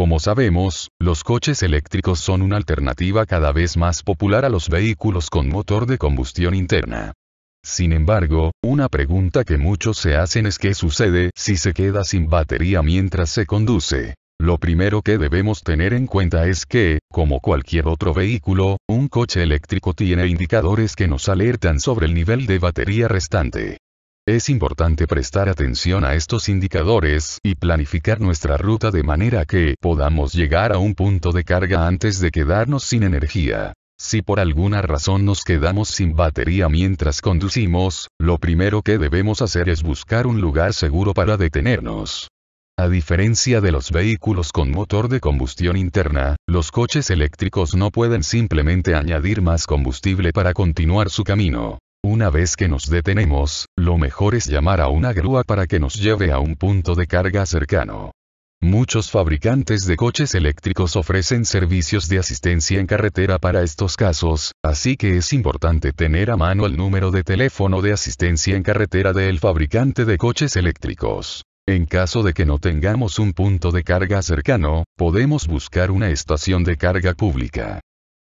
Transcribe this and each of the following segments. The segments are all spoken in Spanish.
Como sabemos, los coches eléctricos son una alternativa cada vez más popular a los vehículos con motor de combustión interna. Sin embargo, una pregunta que muchos se hacen es qué sucede si se queda sin batería mientras se conduce. Lo primero que debemos tener en cuenta es que, como cualquier otro vehículo, un coche eléctrico tiene indicadores que nos alertan sobre el nivel de batería restante. Es importante prestar atención a estos indicadores y planificar nuestra ruta de manera que podamos llegar a un punto de carga antes de quedarnos sin energía. Si por alguna razón nos quedamos sin batería mientras conducimos, lo primero que debemos hacer es buscar un lugar seguro para detenernos. A diferencia de los vehículos con motor de combustión interna, los coches eléctricos no pueden simplemente añadir más combustible para continuar su camino. Una vez que nos detenemos, lo mejor es llamar a una grúa para que nos lleve a un punto de carga cercano. Muchos fabricantes de coches eléctricos ofrecen servicios de asistencia en carretera para estos casos, así que es importante tener a mano el número de teléfono de asistencia en carretera del fabricante de coches eléctricos. En caso de que no tengamos un punto de carga cercano, podemos buscar una estación de carga pública.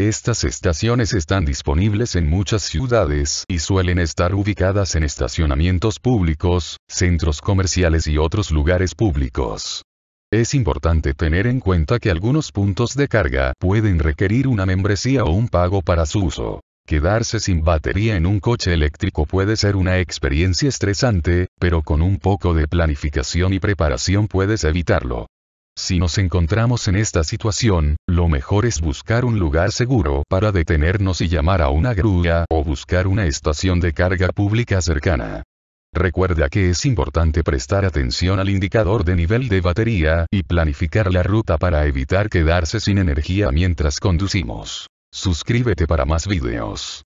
Estas estaciones están disponibles en muchas ciudades y suelen estar ubicadas en estacionamientos públicos, centros comerciales y otros lugares públicos. Es importante tener en cuenta que algunos puntos de carga pueden requerir una membresía o un pago para su uso. Quedarse sin batería en un coche eléctrico puede ser una experiencia estresante, pero con un poco de planificación y preparación puedes evitarlo. Si nos encontramos en esta situación, lo mejor es buscar un lugar seguro para detenernos y llamar a una grúa o buscar una estación de carga pública cercana. Recuerda que es importante prestar atención al indicador de nivel de batería y planificar la ruta para evitar quedarse sin energía mientras conducimos. Suscríbete para más videos.